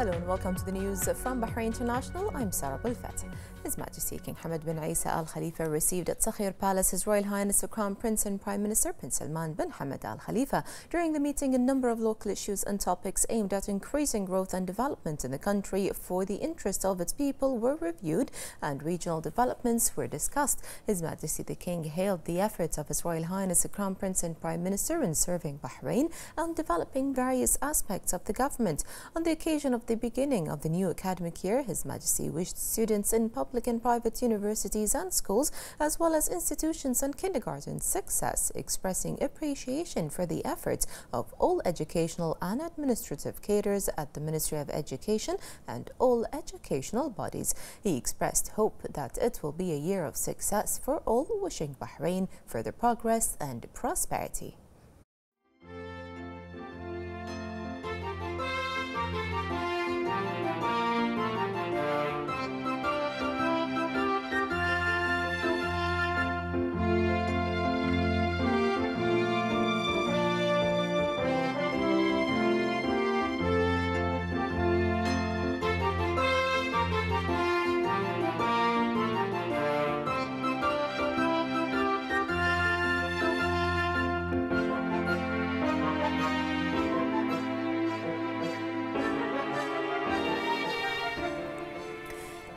Hello and welcome to the news from Bahrain International. I'm Sarah Bulfat. His Majesty King Hamad bin Isa Al Khalifa received at Sakhir Palace His Royal Highness the Crown Prince and Prime Minister Prince Salman bin Hamad Al Khalifa. During the meeting, a number of local issues and topics aimed at increasing growth and development in the country for the interest of its people were reviewed and regional developments were discussed. His Majesty the King hailed the efforts of His Royal Highness the Crown Prince and Prime Minister in serving Bahrain and developing various aspects of the government. On the occasion of the beginning of the new academic year, His Majesty wished students in public and private universities and schools, as well as institutions and kindergartens, success, expressing appreciation for the efforts of all educational and administrative cadres at the Ministry of Education and all educational bodies. He expressed hope that it will be a year of success for all, wishing Bahrain further progress and prosperity.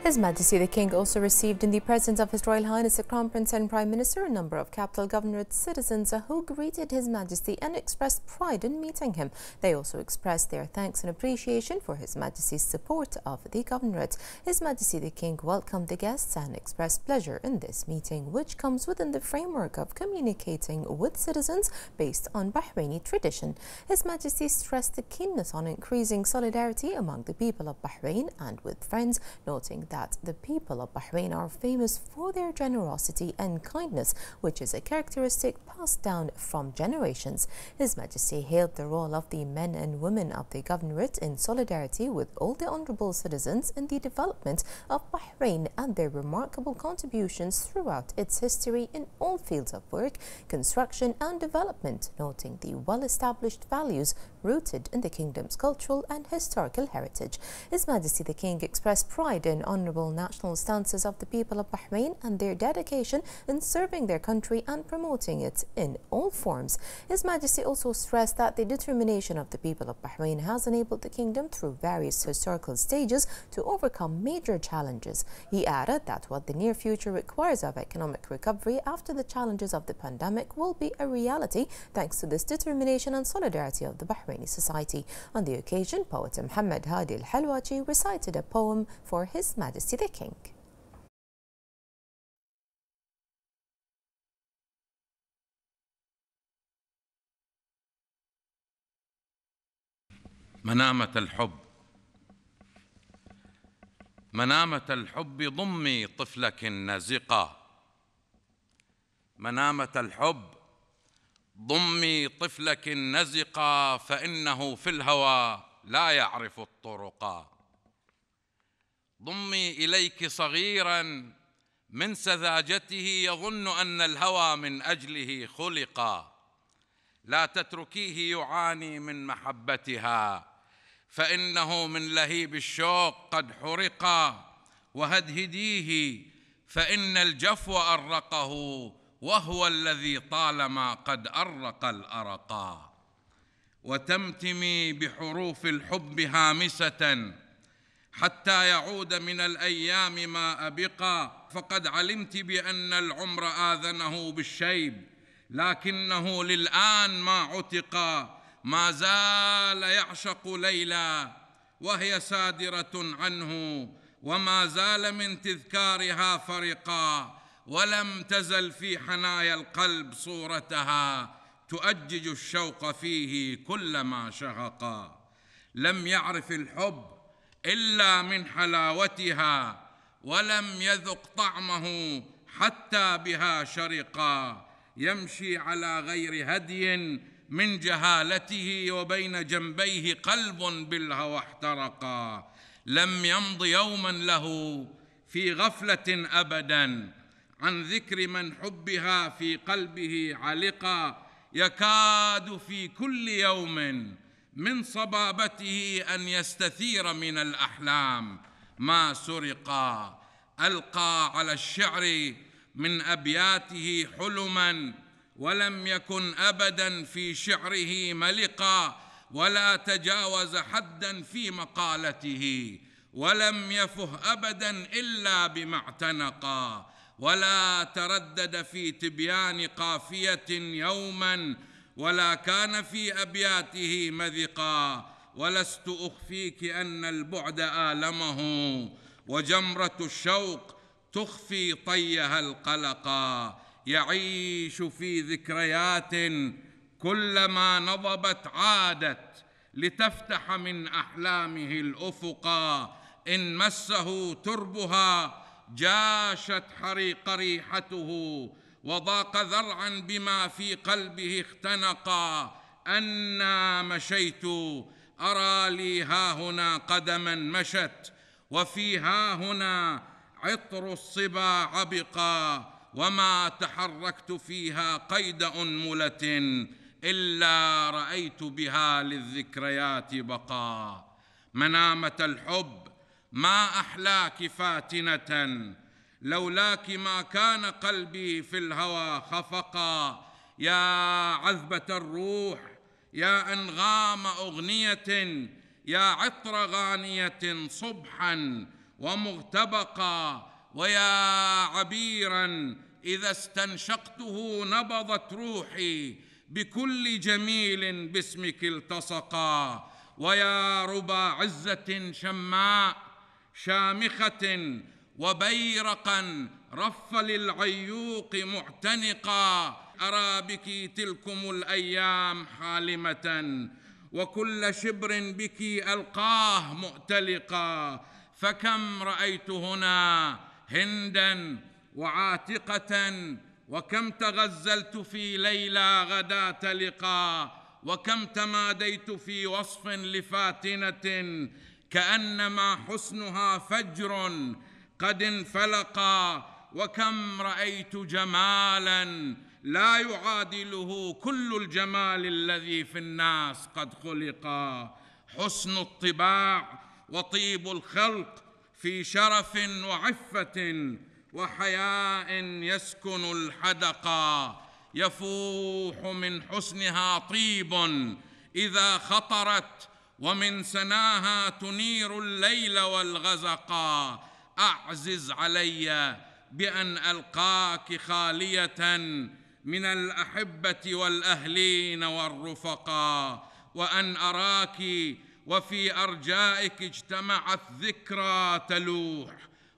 His Majesty the King also received in the presence of His Royal Highness the Crown Prince and Prime Minister a number of capital governorate citizens uh, who greeted His Majesty and expressed pride in meeting him. They also expressed their thanks and appreciation for His Majesty's support of the governorate. His Majesty the King welcomed the guests and expressed pleasure in this meeting, which comes within the framework of communicating with citizens based on Bahraini tradition. His Majesty stressed the keenness on increasing solidarity among the people of Bahrain and with friends, noting that that the people of Bahrain are famous for their generosity and kindness, which is a characteristic passed down from generations. His Majesty hailed the role of the men and women of the governorate in solidarity with all the honorable citizens in the development of Bahrain and their remarkable contributions throughout its history in all fields of work, construction and development, noting the well-established values rooted in the kingdom's cultural and historical heritage. His Majesty the King expressed pride in honour honorable national stances of the people of Bahrain and their dedication in serving their country and promoting it in all forms. His Majesty also stressed that the determination of the people of Bahrain has enabled the kingdom through various historical stages to overcome major challenges. He added that what the near future requires of economic recovery after the challenges of the pandemic will be a reality thanks to this determination and solidarity of the Bahraini society. On the occasion, poet Muhammad Hadi al-Halwaji recited a poem for His Majesty. Majesty the King. منامة الحب منامة الحب ضمي طفلك نازقة منامة الحب ضمي طفلك نزقا فإنه في الهوى لا يعرف الطرقا ضمي اليك صغيرا من سذاجته يظن ان الهوى من اجله خلقا لا تتركيه يعاني من محبتها فانه من لهيب الشوق قد حرقا وهدهديه فان الجفو ارقه وهو الذي طالما قد ارق الارقا وتمتمي بحروف الحب هامسه حتى يعود من الايام ما ابقى فقد علمت بان العمر اذنه بالشيب لكنه للان ما عتق ما زال يعشق ليلى وهي سادره عنه وما زال من تذكارها فرقا ولم تزل في حنايا القلب صورتها تؤجج الشوق فيه كلما شهقا لم يعرف الحب الا من حلاوتها ولم يذق طعمه حتى بها شرقا يمشي على غير هدي من جهالته وبين جنبيه قلب بالهوى احترقا لم يمض يوما له في غفله ابدا عن ذكر من حبها في قلبه علقا يكاد في كل يوم من صبابته ان يستثير من الاحلام ما سرق القى على الشعر من ابياته حلما ولم يكن ابدا في شعره ملقا ولا تجاوز حدا في مقالته ولم يفه ابدا الا بما اعتنقا ولا تردد في تبيان قافيه يوما ولا كان في ابياته مذقا ولست اخفيك ان البعد المه وجمره الشوق تخفي طيها القلقا يعيش في ذكريات كلما نضبت عادت لتفتح من احلامه الافقا ان مسه تربها جاشت حريق ريحته وضاق ذرعا بما في قلبه اختنقا أنا مشيت أرى لي هاهنا قدما مشت وفي هاهنا عطر الصبا عبقا وما تحركت فيها قيد أنملة إلا رأيت بها للذكريات بقا منامة الحب ما أحلاك فاتنة لولاك ما كان قلبي في الهوى خفقا يا عذبة الروح يا أنغام أغنية يا عطر غانية صبحا ومغتبقا ويا عبيرا إذا استنشقته نبضت روحي بكل جميل باسمك التصقا ويا ربى عزة شماء شامخة وبيرقا رف للعيوق معتنقا أرى بك تلكم الأيام حالمة وكل شبر بك ألقاه مؤتلقا فكم رأيت هنا هندا وعاتقة وكم تغزلت في ليلى غداة لقا وكم تماديت في وصف لفاتنة كأنما حسنها فجر قد انفلقا وكم رايت جمالا لا يعادله كل الجمال الذي في الناس قد خلقا حسن الطباع وطيب الخلق في شرف وعفه وحياء يسكن الحدقا يفوح من حسنها طيب اذا خطرت ومن سناها تنير الليل والغزقا اعزز علي بان القاك خاليه من الاحبه والاهلين والرفقاء وان اراك وفي ارجائك اجتمعت ذكرى تلوح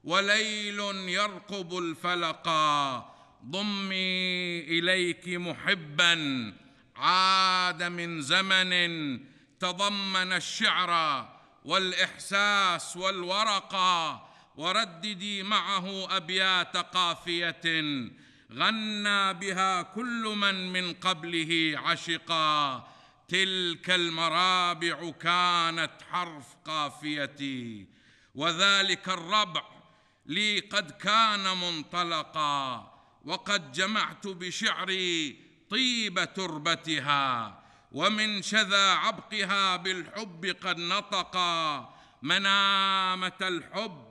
وليل يرقب الفلقا ضمي اليك محبا عاد من زمن تضمن الشعر والاحساس والورقا ورددي معه ابيات قافيه غنى بها كل من من قبله عشقا تلك المرابع كانت حرف قافيتي وذلك الربع لي قد كان منطلقا وقد جمعت بشعري طيب تربتها ومن شذا عبقها بالحب قد نطقا منامه الحب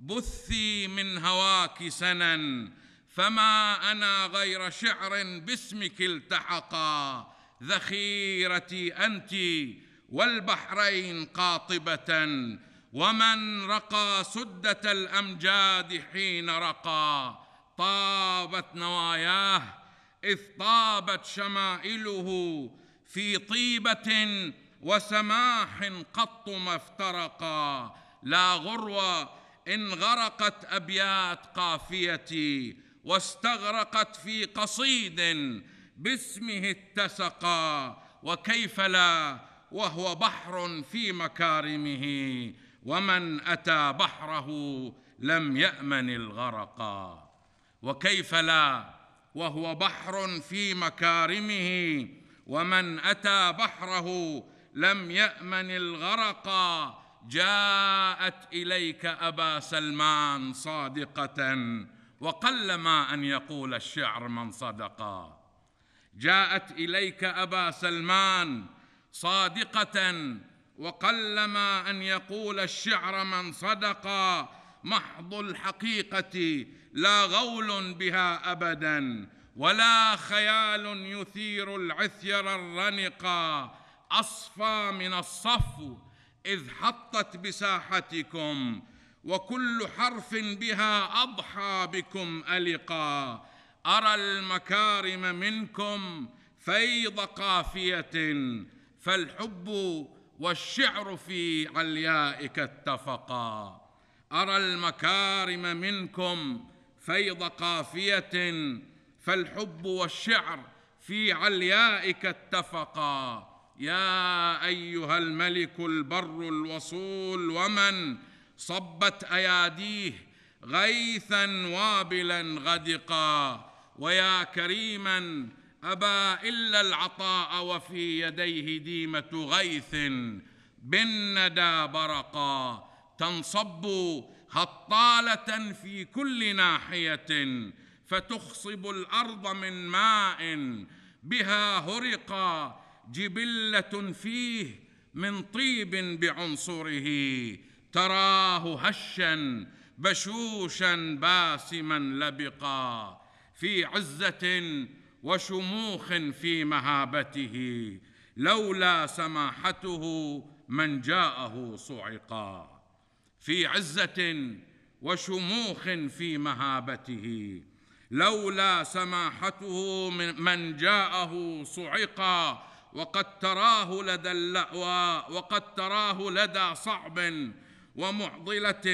بثي من هواك سنا فما انا غير شعر باسمك التحقا ذخيرتي انت والبحرين قاطبه ومن رقى سده الامجاد حين رقى طابت نواياه اذ طابت شمائله في طيبه وسماح قط ما افترقا لا غرو إن غرقت أبيات قافيتي واستغرقت في قصيد باسمه اتسقا وكيف لا وهو بحر في مكارمه ومن أتى بحره لم يأمن الغرقا وكيف لا وهو بحر في مكارمه ومن أتى بحره لم يأمن الغرقا جاءت اليك ابا سلمان صادقه وقلما ان يقول الشعر من صدقا جاءت اليك ابا سلمان صادقه وقلما ان يقول الشعر من صدقا محض الحقيقه لا غول بها ابدا ولا خيال يثير العثير الرنقا اصفى من الصفو إذ حطت بساحتكم وكل حرف بها أضحى بكم ألقا أرى المكارم منكم فيض قافية فالحب والشعر في عليائك اتفقا أرى المكارم منكم فيض قافية فالحب والشعر في عليائك اتفقا يا ايها الملك البر الوصول ومن صبت اياديه غيثا وابلا غدقا ويا كريما ابى الا العطاء وفي يديه ديمه غيث بالندى برقا تنصب هطاله في كل ناحيه فتخصب الارض من ماء بها هرقا جبله فيه من طيب بعنصره تراه هشا بشوشا باسما لبقا في عزه وشموخ في مهابته لولا سماحته من جاءه صعقا في عزه وشموخ في مهابته لولا سماحته من جاءه صعقا وقد تراه لدى اللأوى وقد تراه لدى صعب ومعضلة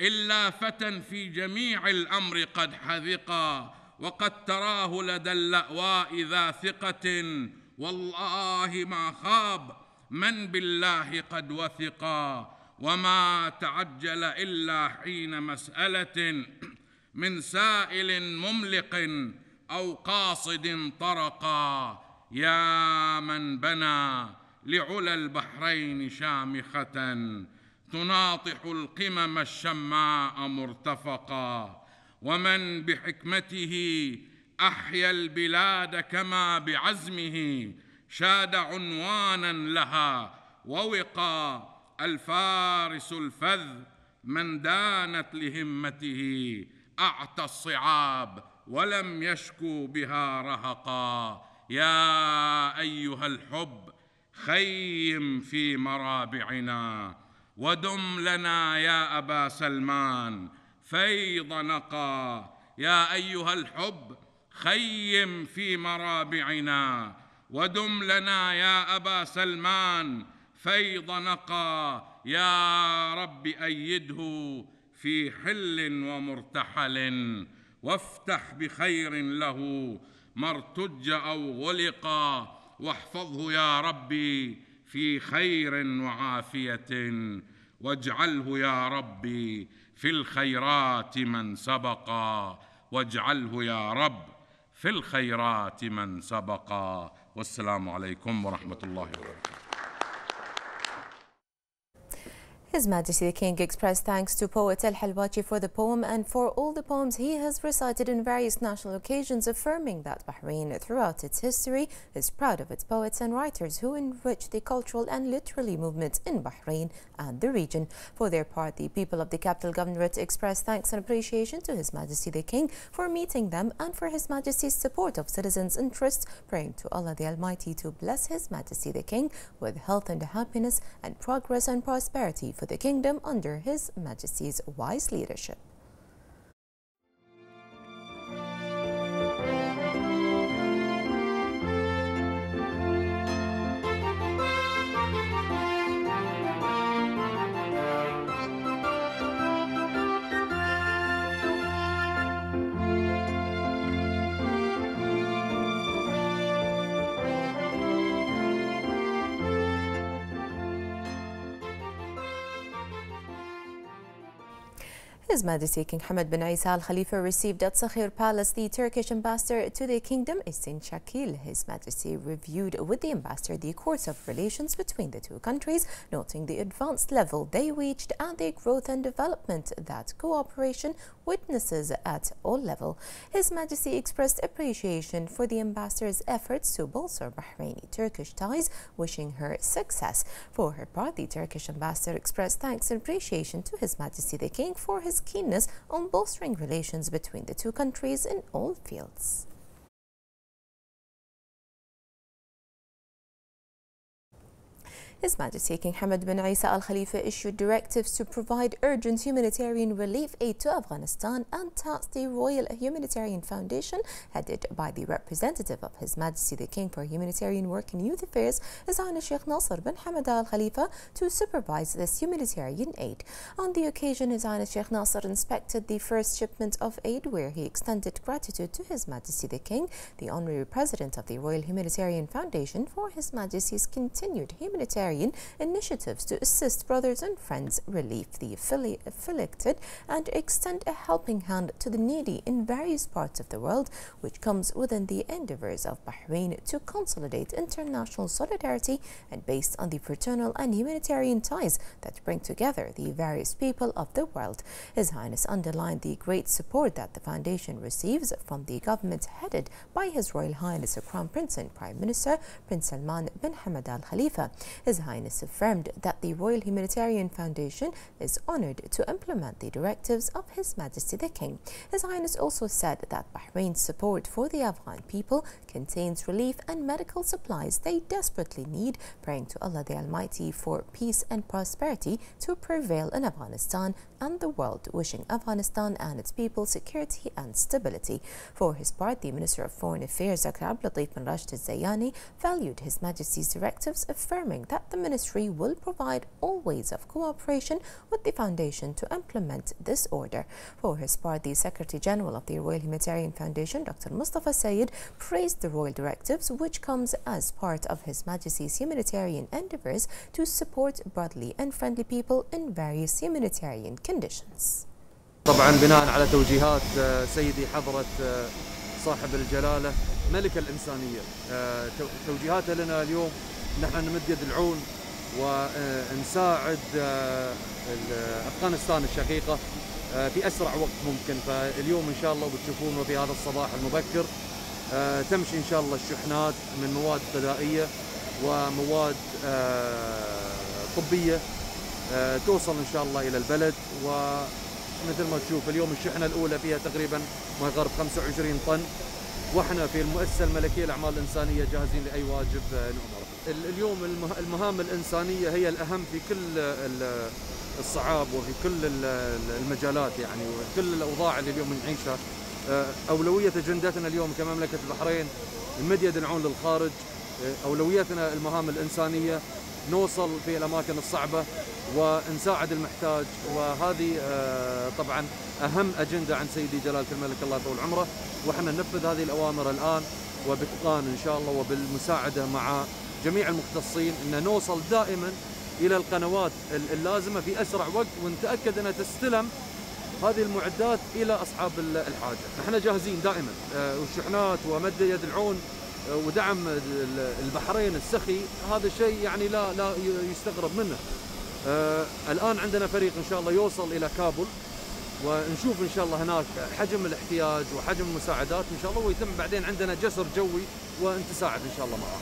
إلا فتى في جميع الأمر قد حذقا وقد تراه لدى اللأواء ذا ثقة والله ما خاب من بالله قد وثقا وما تعجل إلا حين مسألة من سائل مملق أو قاصد طرقا يا من بنى لعلى البحرين شامخة تناطح القمم الشماء مرتفقا ومن بحكمته أحيا البلاد كما بعزمه شاد عنوانا لها ووقى الفارس الفذ من دانت لهمته أعتى الصعاب ولم يشكو بها رهقا يا ايها الحب خيم في مرابعنا ودم لنا يا ابا سلمان فيض نقى يا ايها الحب خيم في مرابعنا ودم لنا يا ابا سلمان فيض نقى يا رب ايده في حل ومرتحل وافتح بخير له ما ارتج او غلقا واحفظه يا ربي في خير وعافيه واجعله يا ربي في الخيرات من سبقا واجعله يا رب في الخيرات من سبقا والسلام عليكم ورحمه الله وبركاته His Majesty the King expressed thanks to poet El Halwachi for the poem and for all the poems he has recited in various national occasions, affirming that Bahrain, throughout its history, is proud of its poets and writers who enrich the cultural and literary movements in Bahrain and the region. For their part, the people of the capital governorate expressed thanks and appreciation to His Majesty the King for meeting them and for His Majesty's support of citizens' interests, praying to Allah the Almighty to bless His Majesty the King with health and happiness and progress and prosperity for the kingdom under His Majesty's wise leadership. His Majesty King Hamad bin Isa Al Khalifa received at Sakhir Palace the Turkish ambassador to the kingdom, Isin Shakil. His Majesty reviewed with the ambassador the course of relations between the two countries, noting the advanced level they reached and the growth and development that cooperation witnesses at all level. His Majesty expressed appreciation for the ambassador's efforts to bolster Bahraini-Turkish ties, wishing her success. For her part, the Turkish ambassador expressed thanks and appreciation to His Majesty the King for his keenness on bolstering relations between the two countries in all fields. His Majesty King Hamad bin Isa Al Khalifa issued directives to provide urgent humanitarian relief aid to Afghanistan and tasked the Royal Humanitarian Foundation, headed by the representative of His Majesty the King for Humanitarian Work and Youth Affairs, His Highness Sheikh Nasser bin Hamad Al Khalifa, to supervise this humanitarian aid. On the occasion, His Highness Sheikh Nasser inspected the first shipment of aid, where he extended gratitude to His Majesty the King, the Honorary President of the Royal Humanitarian Foundation, for His Majesty's continued humanitarian initiatives to assist Brothers and Friends relieve the afflicted and extend a helping hand to the needy in various parts of the world, which comes within the endeavors of Bahrain to consolidate international solidarity and based on the fraternal and humanitarian ties that bring together the various people of the world. His Highness underlined the great support that the foundation receives from the government headed by His Royal Highness the Crown Prince and Prime Minister Prince Salman bin Hamad Al Khalifa. His his Highness affirmed that the Royal Humanitarian Foundation is honoured to implement the directives of His Majesty the King. His Highness also said that Bahrain's support for the Afghan people contains relief and medical supplies they desperately need, praying to Allah the Almighty for peace and prosperity to prevail in Afghanistan and the world, wishing Afghanistan and its people security and stability. For his part, the Minister of Foreign Affairs, Dr. Abdulatif bin Rashid Zayani, valued His Majesty's directives, affirming that the ministry will provide all ways of cooperation with the Foundation to implement this order. For his part, the Secretary General of the Royal Humanitarian Foundation, Dr. Mustafa Sayed, praised the royal directives, which comes as part of His Majesty's humanitarian endeavours to support broadly and friendly people in various humanitarian conditions. طبعا بناء على توجيهات سيدي حضرة صاحب الجلالة ملك الإنسانية توجيهاته لنا اليوم نحن نمد يد العون ونساعد أفغانستان الشقيقة في أسرع وقت ممكن فاليوم إن شاء الله بتشوفون في هذا الصباح المبكر آه، تمشي ان شاء الله الشحنات من مواد غذائيه ومواد آه، طبيه آه، توصل ان شاء الله الى البلد ومثل ما تشوف اليوم الشحنه الاولى فيها تقريبا ما يقارب 25 طن واحنا في المؤسسه الملكيه للاعمال الانسانيه جاهزين لاي واجب نؤمر اليوم المهام الانسانيه هي الاهم في كل الصعاب وفي كل المجالات يعني وكل الاوضاع اللي اليوم نعيشها آه، أولوية أجندتنا اليوم كمملكة البحرين نمد يد العون للخارج آه، أولويتنا المهام الإنسانية نوصل في الأماكن الصعبة ونساعد المحتاج وهذه آه، طبعا أهم أجندة عند سيدي جلالة الملك الله يطول عمره وإحنا ننفذ هذه الأوامر الآن وبإتقان إن شاء الله وبالمساعدة مع جميع المختصين أن نوصل دائما إلى القنوات اللازمة في أسرع وقت ونتأكد أنها تستلم هذه المعدات الى اصحاب الحاجه، احنا جاهزين دائما آه، والشحنات ومد يد العون آه، ودعم البحرين السخي هذا شيء يعني لا لا يستغرب منه. آه، الان عندنا فريق ان شاء الله يوصل الى كابول ونشوف ان شاء الله هناك حجم الاحتياج وحجم المساعدات ان شاء الله ويتم بعدين عندنا جسر جوي ساعد ان شاء الله معه.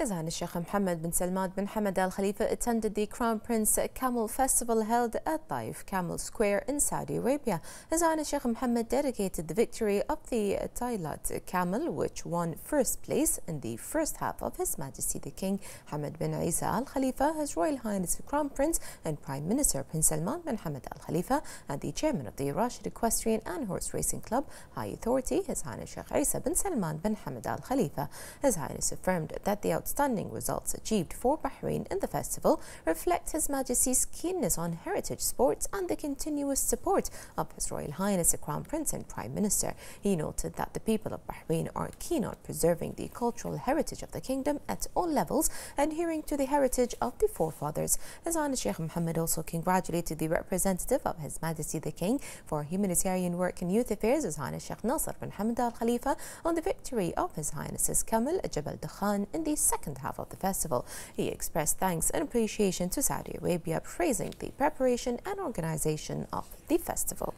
His Highness Sheikh Mohammed bin Salman bin Hamad Al Khalifa attended the Crown Prince Camel Festival held at Taif Camel Square in Saudi Arabia. His Highness Sheikh Mohammed dedicated the victory of the Tailat camel, which won first place in the first half of His Majesty the King Hamad bin Isa Al Khalifa, His Royal Highness the Crown Prince and Prime Minister Bin Salman bin Hamad Al Khalifa, and the Chairman of the Rashid Equestrian and Horse Racing Club, High Authority, His Highness Sheikh Isa bin Salman bin Hamad Al Khalifa. His Highness affirmed that the outstanding results achieved for Bahrain in the festival reflect His Majesty's keenness on heritage sports and the continuous support of His Royal Highness the Crown Prince and Prime Minister. He noted that the people of Bahrain are keen on preserving the cultural heritage of the kingdom at all levels, adhering to the heritage of the forefathers. His Highness Sheikh Mohammed also congratulated the representative of His Majesty the King for humanitarian work in youth affairs, His Highness Sheikh Nasser bin Hamad Al Khalifa, on the victory of His Highness's Kamal Jabal Dahan in the second second half of the festival. He expressed thanks and appreciation to Saudi Arabia, praising the preparation and organization of the festival.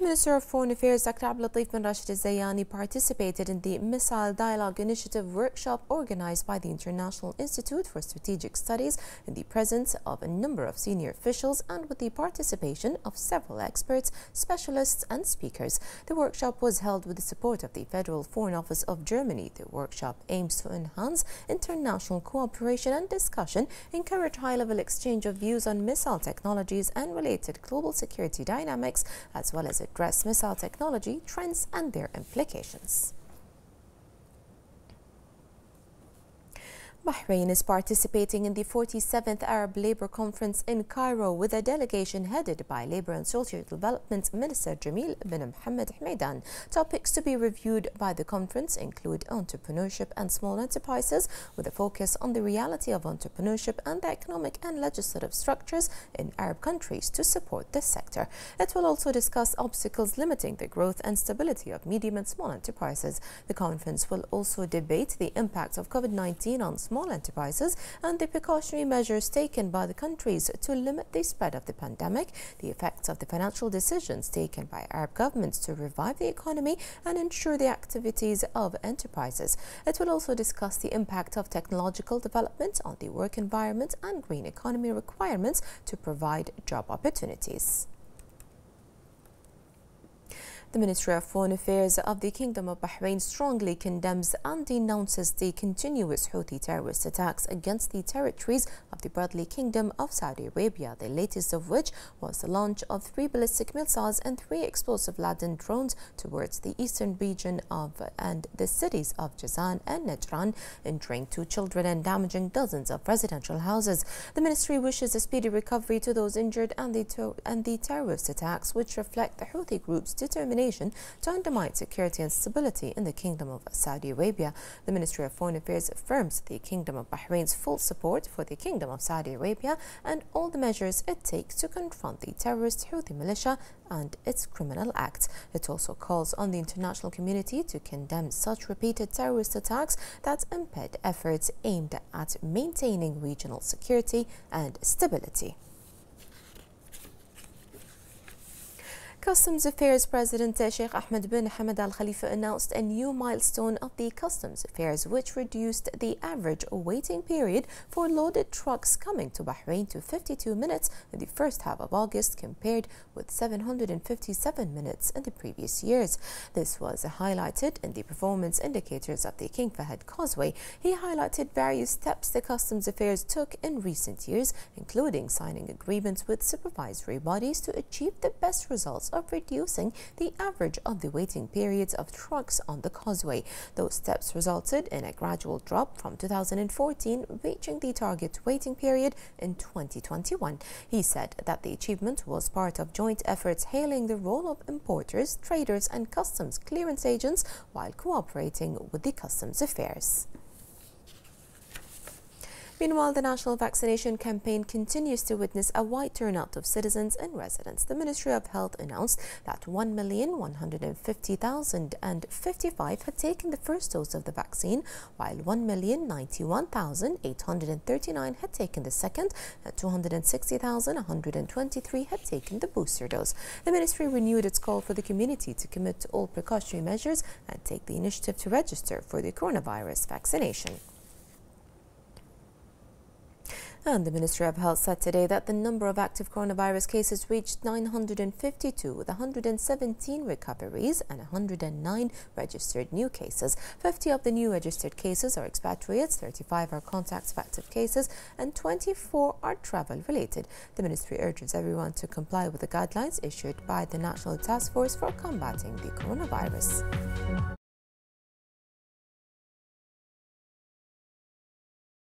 Minister of Foreign Affairs, Dr. Abdulatif bin Rashid Zayani, participated in the Missile Dialogue Initiative workshop organized by the International Institute for Strategic Studies in the presence of a number of senior officials and with the participation of several experts, specialists, and speakers. The workshop was held with the support of the Federal Foreign Office of Germany. The workshop aims to enhance international cooperation and discussion, encourage high level exchange of views on missile technologies and related global security dynamics, as well as Address missile technology, trends and their implications. Bahrain is participating in the 47th Arab Labour Conference in Cairo with a delegation headed by Labour and Social Development Minister Jamil bin Mohammed Hamidan. Topics to be reviewed by the conference include entrepreneurship and small enterprises, with a focus on the reality of entrepreneurship and the economic and legislative structures in Arab countries to support this sector. It will also discuss obstacles limiting the growth and stability of medium and small enterprises. The conference will also debate the impact of COVID-19 on small small enterprises and the precautionary measures taken by the countries to limit the spread of the pandemic, the effects of the financial decisions taken by Arab governments to revive the economy and ensure the activities of enterprises. It will also discuss the impact of technological development on the work environment and green economy requirements to provide job opportunities. The Ministry of Foreign Affairs of the Kingdom of Bahrain strongly condemns and denounces the continuous Houthi terrorist attacks against the territories of the Brotherly Kingdom of Saudi Arabia, the latest of which was the launch of three ballistic missiles and three explosive-laden drones towards the eastern region of and the cities of Jazan and Najran, injuring two children and damaging dozens of residential houses. The ministry wishes a speedy recovery to those injured and the, and the terrorist attacks, which reflect the Houthi group's determination to undermine security and stability in the Kingdom of Saudi Arabia. The Ministry of Foreign Affairs affirms the Kingdom of Bahrain's full support for the Kingdom of Saudi Arabia and all the measures it takes to confront the terrorist Houthi militia and its criminal acts. It also calls on the international community to condemn such repeated terrorist attacks that impede efforts aimed at maintaining regional security and stability. Customs Affairs President Sheikh Ahmed bin Hamad Al Khalifa announced a new milestone of the customs affairs, which reduced the average waiting period for loaded trucks coming to Bahrain to 52 minutes in the first half of August, compared with 757 minutes in the previous years. This was highlighted in the performance indicators of the King Fahad Causeway. He highlighted various steps the customs affairs took in recent years, including signing agreements with supervisory bodies to achieve the best results of reducing the average of the waiting periods of trucks on the causeway. Those steps resulted in a gradual drop from 2014, reaching the target waiting period in 2021. He said that the achievement was part of joint efforts hailing the role of importers, traders and customs clearance agents while cooperating with the customs affairs. Meanwhile, the national vaccination campaign continues to witness a wide turnout of citizens and residents. The Ministry of Health announced that 1,150,055 had taken the first dose of the vaccine, while 1,091,839 had taken the second, and 260,123 had taken the booster dose. The ministry renewed its call for the community to commit to all precautionary measures and take the initiative to register for the coronavirus vaccination. And the Ministry of Health said today that the number of active coronavirus cases reached 952, with 117 recoveries and 109 registered new cases. 50 of the new registered cases are expatriates, 35 are contacts of active cases, and 24 are travel related. The ministry urges everyone to comply with the guidelines issued by the National Task Force for Combating the Coronavirus.